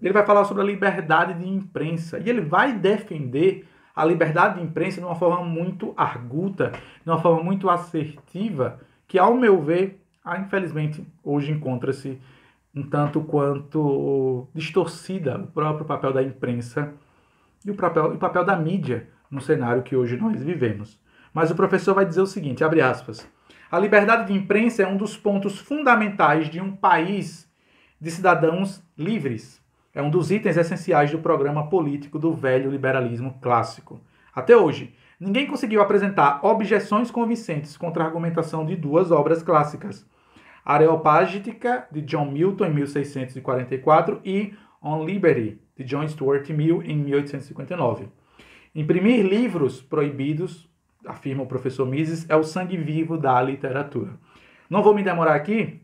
Ele vai falar sobre a liberdade de imprensa e ele vai defender a liberdade de imprensa de uma forma muito arguta, de uma forma muito assertiva, que ao meu ver, ah, infelizmente, hoje encontra-se um tanto quanto distorcida o próprio papel da imprensa e o papel, o papel da mídia no cenário que hoje nós vivemos. Mas o professor vai dizer o seguinte, abre aspas, a liberdade de imprensa é um dos pontos fundamentais de um país de cidadãos livres é um dos itens essenciais do programa político do velho liberalismo clássico. Até hoje, ninguém conseguiu apresentar objeções convincentes contra a argumentação de duas obras clássicas: *Areopagítica* de John Milton, em 1644, e On Liberty, de John Stuart Mill, em 1859. Imprimir livros proibidos, afirma o professor Mises, é o sangue vivo da literatura. Não vou me demorar aqui,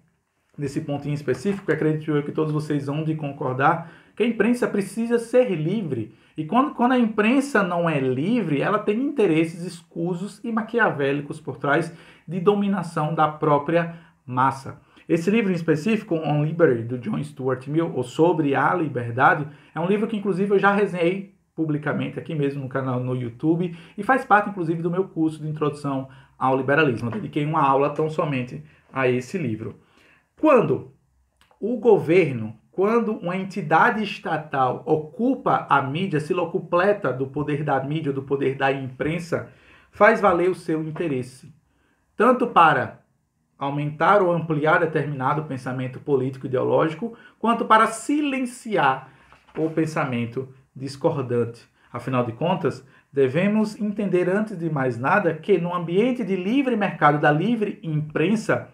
nesse ponto em específico, acredito eu que todos vocês vão de concordar, que a imprensa precisa ser livre. E quando, quando a imprensa não é livre, ela tem interesses escusos e maquiavélicos por trás de dominação da própria massa. Esse livro em específico, On Liberty, do John Stuart Mill, ou Sobre a Liberdade, é um livro que inclusive eu já resenhei publicamente aqui mesmo no canal no YouTube e faz parte inclusive do meu curso de introdução ao liberalismo. Eu dediquei uma aula tão somente a esse livro. Quando o governo, quando uma entidade estatal ocupa a mídia, se locupleta do poder da mídia, do poder da imprensa, faz valer o seu interesse, tanto para aumentar ou ampliar determinado pensamento político ideológico, quanto para silenciar o pensamento discordante. Afinal de contas, devemos entender antes de mais nada que no ambiente de livre mercado da livre imprensa,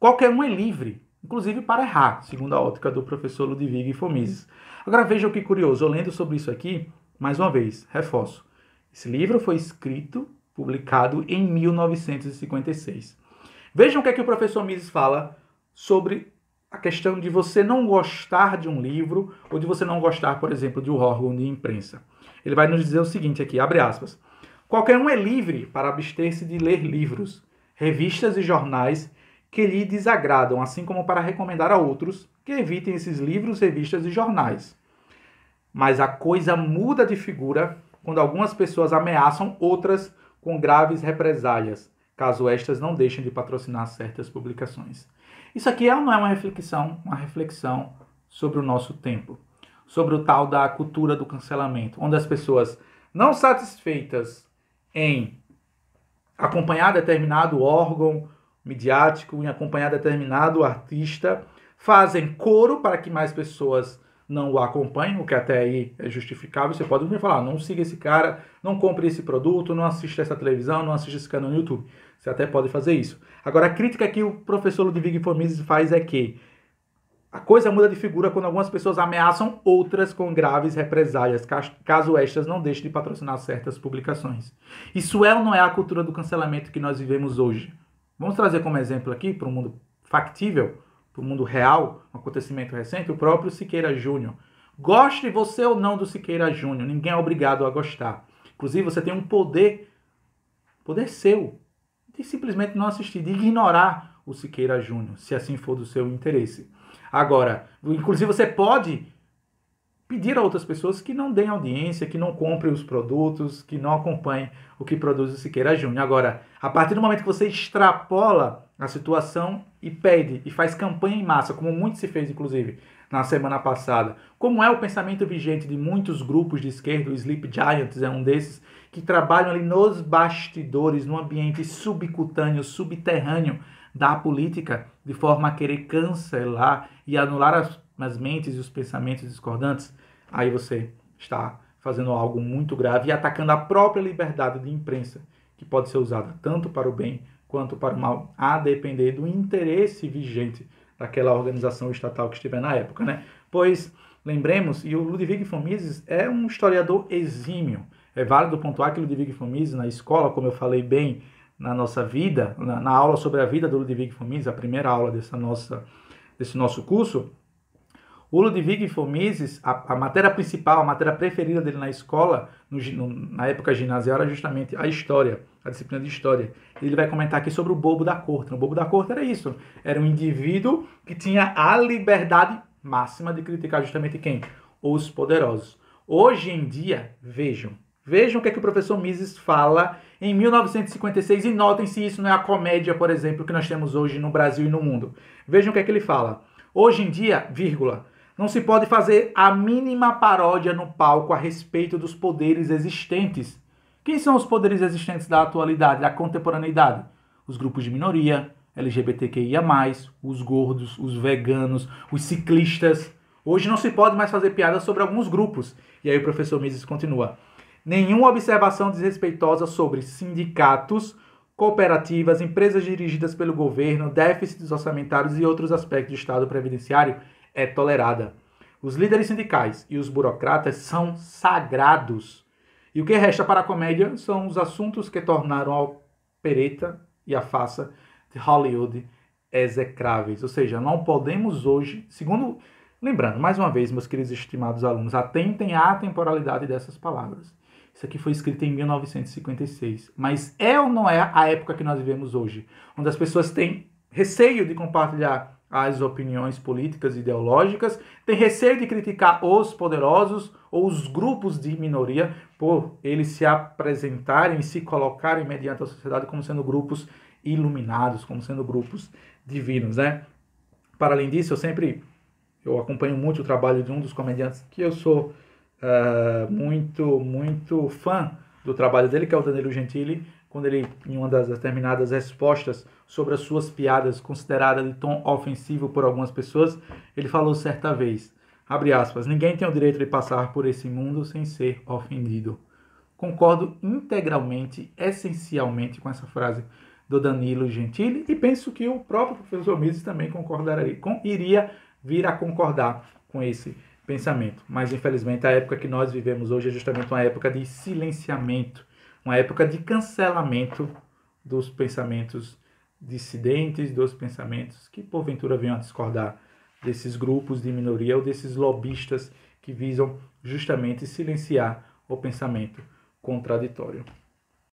qualquer um é livre inclusive para errar, segundo a ótica do professor Ludwig Mises. Agora vejam que curioso, eu lendo sobre isso aqui, mais uma vez, reforço. Esse livro foi escrito, publicado em 1956. Vejam o que é que o professor Mises fala sobre a questão de você não gostar de um livro ou de você não gostar, por exemplo, de um órgão de imprensa. Ele vai nos dizer o seguinte aqui, abre aspas. Qualquer um é livre para abster-se de ler livros, revistas e jornais que lhe desagradam, assim como para recomendar a outros que evitem esses livros, revistas e jornais. Mas a coisa muda de figura quando algumas pessoas ameaçam outras com graves represálias, caso estas não deixem de patrocinar certas publicações. Isso aqui é ou não é uma reflexão, uma reflexão sobre o nosso tempo, sobre o tal da cultura do cancelamento, onde as pessoas não satisfeitas em acompanhar determinado órgão midiático em acompanhar determinado artista, fazem coro para que mais pessoas não o acompanhem, o que até aí é justificável. Você pode me falar, ah, não siga esse cara, não compre esse produto, não assista essa televisão, não assista esse canal no YouTube. Você até pode fazer isso. Agora, a crítica que o professor Ludwig Formis faz é que a coisa muda de figura quando algumas pessoas ameaçam outras com graves represálias, caso estas não deixem de patrocinar certas publicações. Isso é ou não é a cultura do cancelamento que nós vivemos hoje? Vamos trazer como exemplo aqui, para o mundo factível, para o mundo real, um acontecimento recente, o próprio Siqueira Júnior. Goste você ou não do Siqueira Júnior, ninguém é obrigado a gostar. Inclusive, você tem um poder, poder seu, de simplesmente não assistir, de ignorar o Siqueira Júnior, se assim for do seu interesse. Agora, inclusive você pode pedir a outras pessoas que não deem audiência, que não comprem os produtos, que não acompanhem o que produz o Siqueira Júnior. Agora, a partir do momento que você extrapola a situação e pede e faz campanha em massa, como muito se fez inclusive na semana passada, como é o pensamento vigente de muitos grupos de esquerda, o Sleep Giants é um desses, que trabalham ali nos bastidores, no ambiente subcutâneo, subterrâneo da política, de forma a querer cancelar e anular as nas mentes e os pensamentos discordantes, aí você está fazendo algo muito grave e atacando a própria liberdade de imprensa, que pode ser usada tanto para o bem quanto para o mal, a depender do interesse vigente daquela organização estatal que estiver na época, né? Pois lembremos, e o Ludwig von Mises é um historiador exímio. É válido pontuar que Ludwig von Mises na escola, como eu falei bem na nossa vida, na, na aula sobre a vida do Ludwig von Mises, a primeira aula dessa nossa desse nosso curso, o Ludwig Fomises, a, a, matéria principal, a matéria preferida dele na escola, no, no, na época ginasial, era justamente a história, a disciplina de história. Ele vai comentar aqui sobre o bobo da corte. O bobo da corte era isso: era um indivíduo que tinha a liberdade máxima de criticar justamente quem? Os poderosos. Hoje em dia, vejam, vejam o que, é que o professor Mises fala em 1956 e notem se isso não é a comédia, por exemplo, que nós temos hoje no Brasil e no mundo. Vejam o que, é que ele fala. Hoje em dia, vírgula, não se pode fazer a mínima paródia no palco a respeito dos poderes existentes. Quem são os poderes existentes da atualidade, da contemporaneidade? Os grupos de minoria, LGBTQIA, os gordos, os veganos, os ciclistas. Hoje não se pode mais fazer piadas sobre alguns grupos. E aí o professor Mises continua. Nenhuma observação desrespeitosa sobre sindicatos, cooperativas, empresas dirigidas pelo governo, déficits orçamentários e outros aspectos do Estado previdenciário é tolerada. Os líderes sindicais e os burocratas são sagrados. E o que resta para a comédia são os assuntos que tornaram a pereta e a farsa de Hollywood execráveis. Ou seja, não podemos hoje, segundo. Lembrando, mais uma vez, meus queridos e estimados alunos, atentem à temporalidade dessas palavras. Isso aqui foi escrito em 1956. Mas é ou não é a época que nós vivemos hoje? Onde as pessoas têm receio de compartilhar as opiniões políticas e ideológicas, tem receio de criticar os poderosos ou os grupos de minoria por eles se apresentarem e se colocarem mediante a sociedade como sendo grupos iluminados, como sendo grupos divinos, né? Para além disso, eu sempre eu acompanho muito o trabalho de um dos comediantes que eu sou uh, muito, muito fã do trabalho dele, que é o Danilo Gentili, quando ele, em uma das determinadas respostas sobre as suas piadas, considerada de tom ofensivo por algumas pessoas, ele falou certa vez, abre aspas, ninguém tem o direito de passar por esse mundo sem ser ofendido. Concordo integralmente, essencialmente com essa frase do Danilo Gentili e penso que o próprio professor Mises também concordaria, com, iria vir a concordar com esse pensamento. Mas infelizmente a época que nós vivemos hoje é justamente uma época de silenciamento uma época de cancelamento dos pensamentos dissidentes, dos pensamentos que porventura venham a discordar desses grupos de minoria ou desses lobistas que visam justamente silenciar o pensamento contraditório.